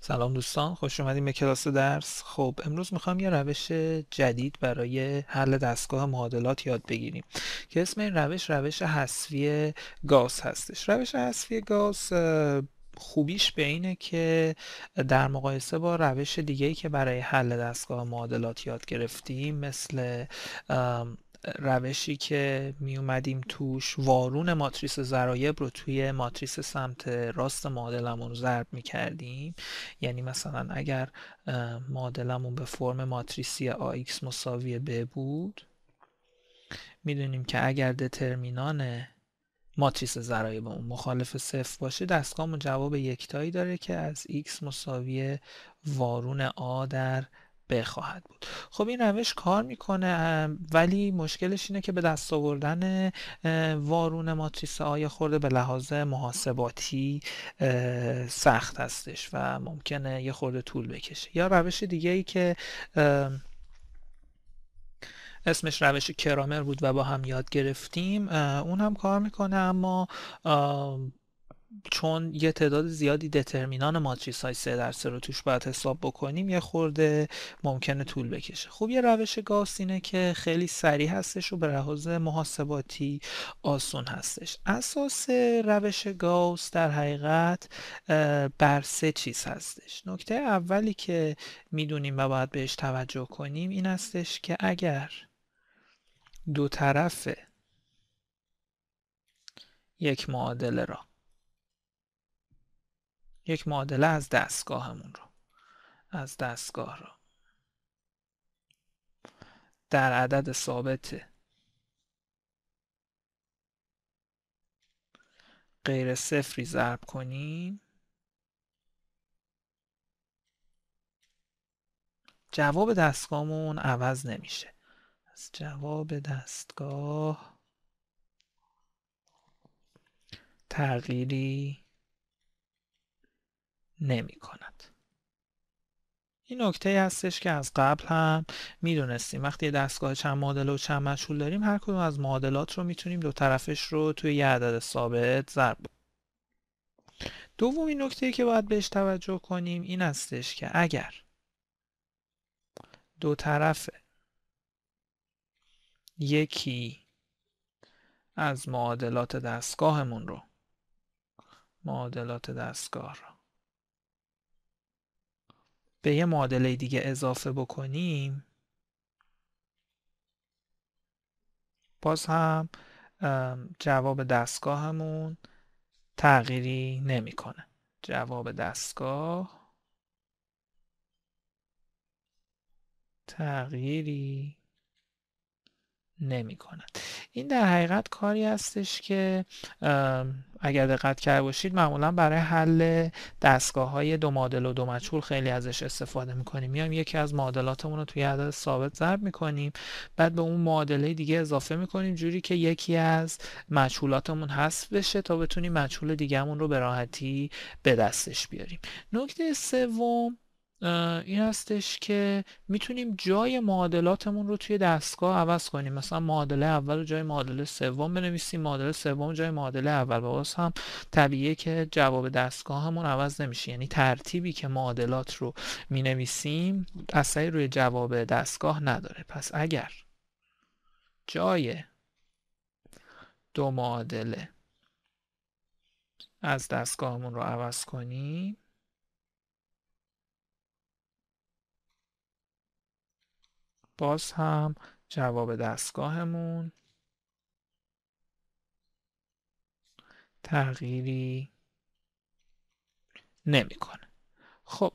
سلام دوستان خوش اومدیم به کلاس درس خب امروز میخوام یه روش جدید برای حل دستگاه معادلات یاد بگیریم که اسم این روش روش حسفی گاز هستش روش حسفی گاز خوبیش به اینه که در مقایسه با روش دیگهی که برای حل دستگاه معادلات یاد گرفتیم مثل روشی که می اومدیم توش وارون ماتریس ضرایب رو توی ماتریس سمت راست معادلمون ضرب می کردیم یعنی مثلا اگر معادلمون به فرم ماتریسی AX مساوی B بود میدونیم که اگر دترمینان ماتریس ضرایب اون مخالف صفر باشه دستگاهمون جواب یکتایی داره که از x مساوی وارون a در بخواهد بود خب این روش کار میکنه ولی مشکلش اینه که به دست آوردن وارون ماتریس آیا خورده به لحاظ محاسباتی سخت هستش و ممکنه یه خورده طول بکشه یا روش دیگه ای که اسمش روش کرامر بود و با هم یاد گرفتیم اون هم کار میکنه اما چون یه تعداد زیادی دترمینان ماتریس های 3 در 3 رو توش باید حساب بکنیم یه خورده ممکنه طول بکشه خوب یه روش گاس اینه که خیلی سریع هستش و به لحاظ محاسباتی آسون هستش اساس روش گاوس در حقیقت بر سه چیز هستش نکته اولی که میدونیم و باید بهش توجه کنیم این هستش که اگر دو طرف یک معادله را یک معادله از دستگاهمون رو از دستگاه رو در عدد ثابت غیر صفری ضرب کنیم جواب دستگاهمون عوض نمیشه از جواب دستگاه تغییری نمی کند. این نکته هستش که از قبل هم میدونستیم وقتی یه دستگاه چند مدل و چند مشهول داریم هر کدوم از معادلات رو میتونیم دو طرفش رو توی یه عدد ثابت ضرب دومین نکته که باید بهش توجه کنیم این هستش که اگر دو طرف یکی از معادلات دستگاهمون رو معادلات دستگاه رو به یه معادله دیگه اضافه بکنیم باز هم جواب دستگاهمون تغییری نمیکنه جواب دستگاه تغییری نمیکنه. این در حقیقت کاری هستش که اگر دقت کرده باشید معمولا برای حل دستگاه های دو مادل و دو مجهول خیلی ازش استفاده میکنیم میایم یکی از معادلاتمون رو توی عدد ثابت ضرب میکنیم بعد به اون معادله دیگه اضافه میکنیم جوری که یکی از مجهولاتمون حذف بشه تا بتونیم مجهول دیگهمون رو به راحتی به دستش بیاریم نکته سوم این هستش که میتونیم جای معادلاتمون رو توی دستگاه عوض کنیم مثلا معادله اول رو جای معادله سوم بنویسیم معادله سوم جای معادله اول باز هم طبیعیه که جواب دستگاه همون عوض نمیشه یعنی ترتیبی که معادلات رو مینویسیم اثری روی جواب دستگاه نداره پس اگر جای دو معادله از دستگاهمون رو عوض کنیم باز هم جواب دستگاهمون تغییری نمیکنه خب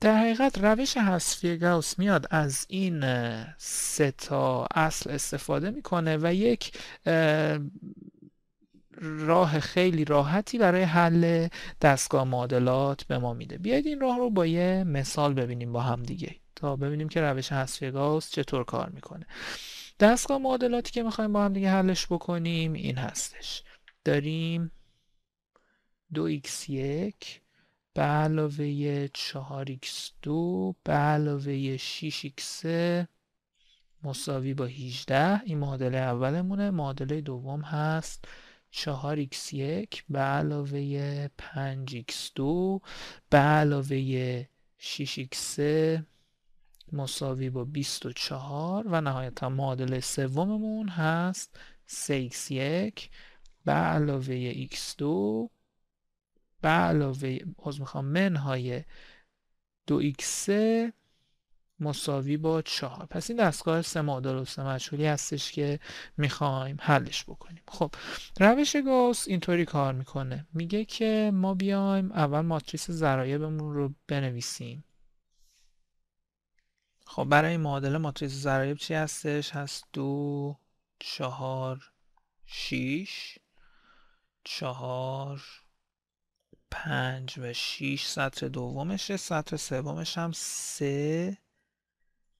در حقیقت روش حذفی گاوس میاد از این سه تا اصل استفاده میکنه و یک راه خیلی راحتی برای حل دستگاه معادلات به ما میده بیاید این راه رو با یه مثال ببینیم با هم دیگه تا ببینیم که روش حذف گاز چطور کار میکنه دستگاه معادلاتی که میخوایم با هم دیگه حلش بکنیم این هستش داریم 2 x 1 به علاوه 4x2 به علاوه 6x3 مساوی با 18 این معادله اولمونه معادله دوم هست 4x1 به علاوه 5x2 به علاوه 6x3 مساوی با 24 و نهایتا معادله سوممون هست 3x1 به علاوه x2 به علاوه از میخوام منهای 2x3 مساوی با چهار پس این دستگاه سه و سه مجهولی هستش که میخوایم حلش بکنیم خب روش گاوس اینطوری کار میکنه میگه که ما بیایم اول ماتریس زرایبمون رو بنویسیم خب برای این معادله ماتریس زرایب چی هستش هست دو چهار شیش چهار پنج و شیش سطر دومشه سطر سومش هم سه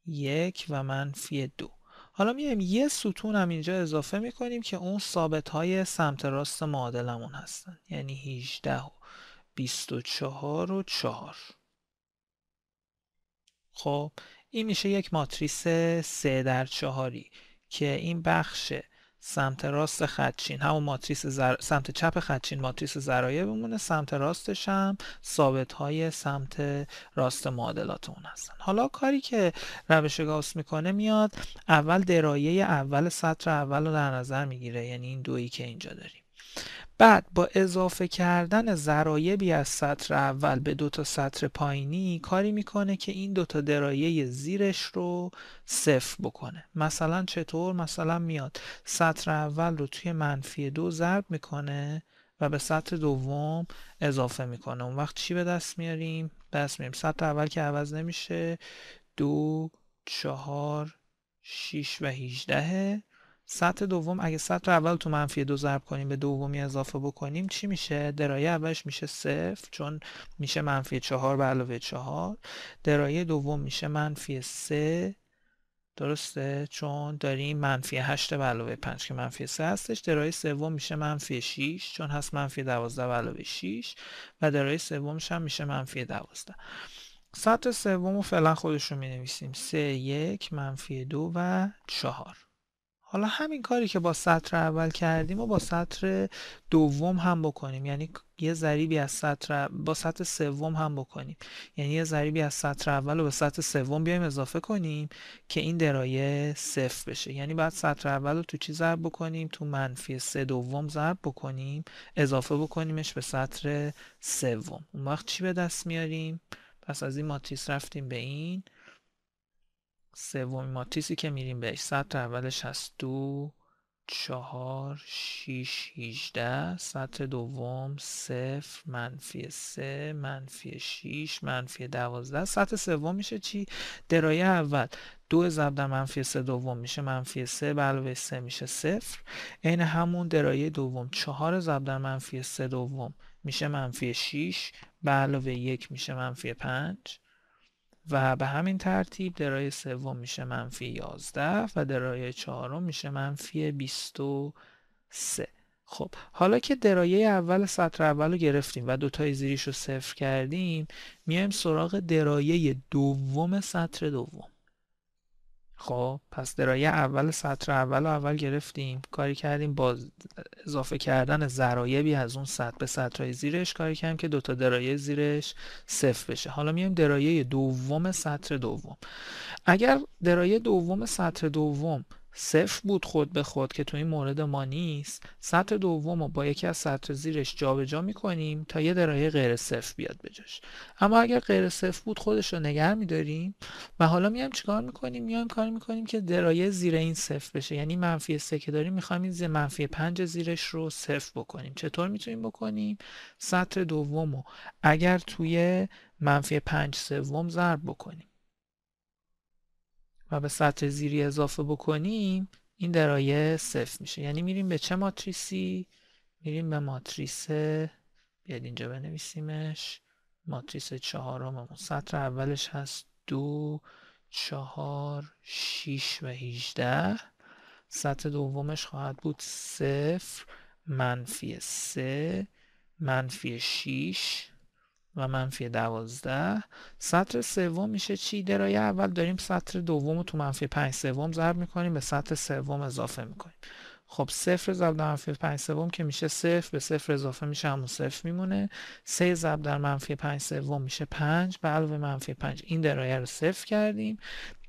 یک و منفی دو حالا میایم یه ستون هم اینجا اضافه میکنیم که اون ثابت های سمت راست معادلمون هستن یعنی 18 و 24 و 4 خب این میشه یک ماتریس 3 در 4 که این بخش سمت راست خدچین همون ماتریس سمت چپ خدچین ماتریس ذرایه بمونه سمت راستش هم ثابت های سمت راست معادلات اون هستن حالا کاری که روش گاوس میکنه میاد اول درایه اول سطر اول رو در نظر میگیره یعنی این دویی که اینجا داریم بعد با اضافه کردن ضرایبی از سطر اول به دو تا سطر پایینی کاری میکنه که این دو تا درایه زیرش رو صفر بکنه مثلا چطور مثلا میاد سطر اول رو توی منفی دو ضرب میکنه و به سطر دوم اضافه میکنه اون وقت چی به دست میاریم به دست میاریم سطر اول که عوض نمیشه دو چهار 6 و 18 سطح دوم اگه سطح اول تو منفی دو ضرب کنیم به دومی اضافه بکنیم چی میشه درایه اولش میشه صفر چون میشه منفی چهار به علاوه چهار درایه دوم میشه منفی سه درسته چون داریم منفی 8 به علاوه 5 که منفی 3 هستش درایه سوم میشه منفی 6 چون هست منفی 12 به علاوه 6 و درایه سومش هم میشه منفی 12 سطح سوم رو فعلا خودشو رو می نویسیم 3 1 منفی 2 و 4 حالا همین کاری که با سطر اول کردیم و با سطر دوم هم بکنیم یعنی یه ضریبی از سطر با سطر سوم هم بکنیم یعنی یه ضریبی از سطر اول رو به سطر سوم بیایم اضافه کنیم که این درایه صفر بشه یعنی بعد سطر اول رو تو چی ضرب بکنیم تو منفی سه دوم ضرب بکنیم اضافه بکنیمش به سطر سوم اون وقت چی به دست میاریم پس از این ماتریس رفتیم به این سومین ماتریسی که میریم بهش سطر اولش هست دو چهار شیش هیجده سطر دوم صفر منفی سه منفی شیش منفی دوازده سطر سوم میشه چی؟ درایه اول دو ضرب در منفی سه دوم میشه منفی سه به علاوه سه میشه صفر عین همون درایه دوم چهار ضرب در منفی سه دوم میشه منفی شیش به علاوه یک میشه منفی پنج و به همین ترتیب درای سوم میشه منفی 11 و درای چهارم میشه منفی 23 خب حالا که درایه اول سطر اول رو گرفتیم و دوتای زیریش رو صفر کردیم میایم سراغ درایه دوم سطر دوم خب پس درایه اول سطر اول و اول گرفتیم کاری کردیم با اضافه کردن ضرایبی از اون سطر به سطرهای زیرش کاری کردیم که دوتا درایه زیرش صفر بشه حالا میایم درایه دوم سطر دوم اگر درایه دوم سطر دوم صفر بود خود به خود که تو این مورد ما نیست سطر دوم رو با یکی از سطر زیرش جابجا جا کنیم تا یه درایه غیر صفر بیاد بجاش اما اگر غیر صفر بود خودش رو نگر داریم و حالا میایم چیکار کنیم؟ میام کار می کنیم که درایه زیر این صفر بشه یعنی منفی سه که داریم میخوایم این منفی پنج زیرش رو صفر بکنیم چطور میتونیم بکنیم سطر دوم رو اگر توی منفی پنج سوم ضرب بکنیم و به سطح زیری اضافه بکنیم این درایه صفر میشه یعنی میریم به چه ماتریسی میریم به ماتریس بیاد اینجا بنویسیمش ماتریس چهارممون سطر اولش هست دو چهار شیش و هیجده سطر دومش خواهد بود صفر منفی سه منفی شیش و منفی دوازده سطر سوم میشه چی درایه اول داریم سطر دوم رو تو منفی پنج سوم ضرب میکنیم به سطر سوم اضافه میکنیم خب صفر ضرب در منفی پنج سوم که میشه صفر به صفر اضافه میشه همون صفر میمونه سه ضرب در منفی پنج سوم میشه پنج به علاوه منفی پنج این درایه رو صفر کردیم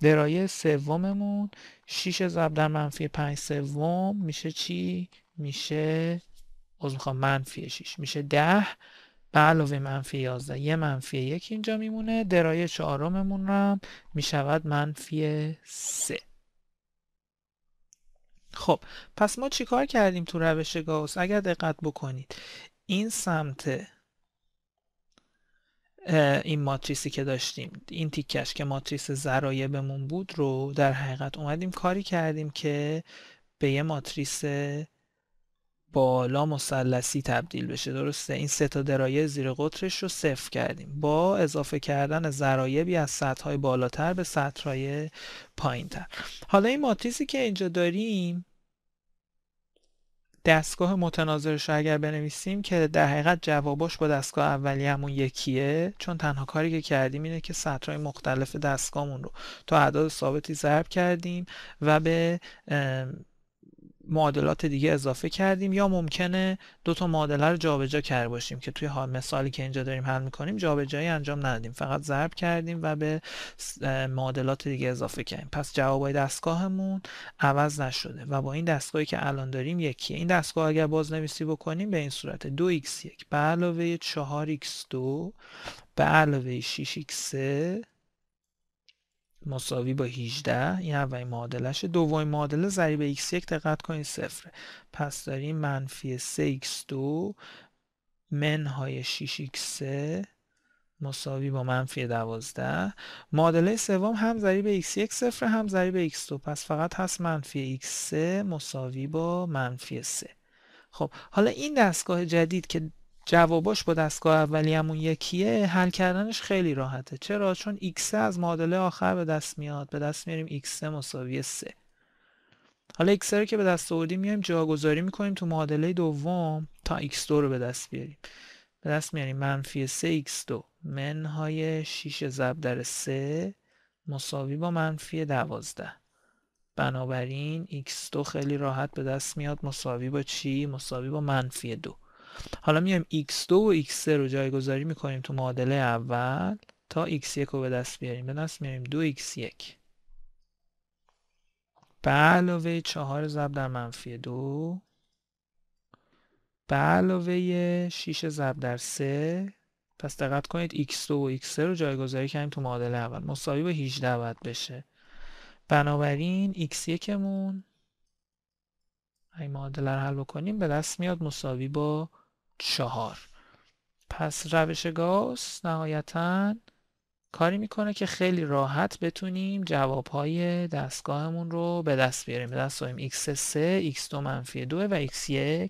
درایه سوممون شیش ضرب در منفی پنج سوم میشه چی میشه از منفی شیش میشه ده به علاوه منفی 11 یه منفی یک اینجا میمونه درای چهارممون هم میشود منفی 3 خب پس ما چیکار کردیم تو روش گاوس اگر دقت بکنید این سمت این ماتریسی که داشتیم این تیکش که ماتریس زرایبمون بود رو در حقیقت اومدیم کاری کردیم که به یه ماتریس بالا مثلثی تبدیل بشه درسته این سه تا درایه زیر قطرش رو صفر کردیم با اضافه کردن ضرایبی از سطح بالاتر به سطح های پایینتر حالا این ماتریسی که اینجا داریم دستگاه متناظرش رو اگر بنویسیم که در حقیقت جواباش با دستگاه اولی همون یکیه چون تنها کاری که کردیم اینه که سطرهای مختلف دستگاهمون رو تا اعداد ثابتی ضرب کردیم و به معادلات دیگه اضافه کردیم یا ممکنه دو تا معادله رو جابجا کرده باشیم که توی مثالی که اینجا داریم حل میکنیم جابجایی انجام ندادیم فقط ضرب کردیم و به معادلات دیگه اضافه کردیم پس جوابای دستگاهمون عوض نشده و با این دستگاهی که الان داریم یکیه این دستگاه اگر بازنویسی بکنیم به این صورت 2x1 به علاوه 4x2 به علاوه 6x3 مساوی با 18 این اولین معادلش دومین معادله ضریب x1 دقت کنید صفره پس داریم منفی 3x2 منهای 6x3 مساوی با منفی 12 معادله سوم هم ضریب x1 صفر هم ضریب x2 پس فقط هست منفی x3 مساوی با منفی 3 خب حالا این دستگاه جدید که جوابش با دستگاه اولی همون یکیه حل کردنش خیلی راحته چرا چون x از معادله آخر به دست میاد به دست میاریم x مساوی 3 حالا x رو که به دست آوردیم میایم جاگذاری میکنیم تو معادله دوم تا x2 رو به دست بیاریم به دست میاریم منفی 3x2 منهای 6 ضرب در 3 مساوی با منفی 12 بنابراین x2 خیلی راحت به دست میاد مساوی با چی؟ مساوی با منفی 2 حالا میایم x2 و x3 رو جایگذاری میکنیم تو معادله اول تا x1 رو به دست بیاریم به دست میاریم 2x1 به علاوه 4 ضرب در منفی 2 به علاوه 6 ضرب در 3 پس دقت کنید x2 و x3 رو جایگذاری کنیم تو معادله اول مساوی با 18 باید بشه بنابراین x1 مون این معادله رو حل بکنیم به دست میاد مساوی با چهار پس روش گاس نهایتا کاری میکنه که خیلی راحت بتونیم جوابهای دستگاهمون رو به دست بیاریم به دست داریم x3 x2 منفی 2 و x1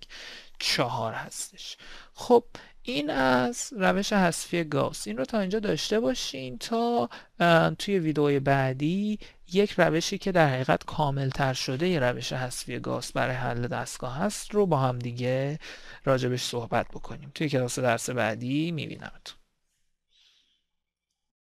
4 هستش خب این از روش حذفی گاس این رو تا اینجا داشته باشین تا توی ویدئوی بعدی یک روشی که در حقیقت کاملتر شده یه روش حذفی گاس برای حل دستگاه هست رو با هم دیگه راجبش صحبت بکنیم توی کلاس درس بعدی میبینمتون